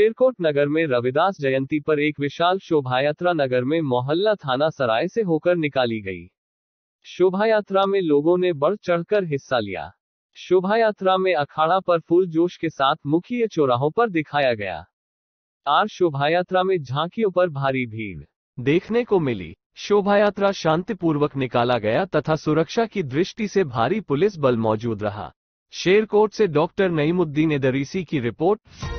शेरकोट नगर में रविदास जयंती पर एक विशाल शोभा यात्रा नगर में मोहल्ला थाना सराय से होकर निकाली गई यात्रा में लोगों ने बढ़ चढ़कर हिस्सा लिया शोभा यात्रा में अखाड़ा पर फुल जोश के साथ मुख्य चौराहों पर दिखाया गया आर यात्रा में झांकियों पर भारी भीड़ देखने को मिली शोभा शांति शांतिपूर्वक निकाला गया तथा सुरक्षा की दृष्टि से भारी पुलिस बल मौजूद रहा शेरकोट से डॉक्टर नईमुद्दीन इदरीसी की रिपोर्ट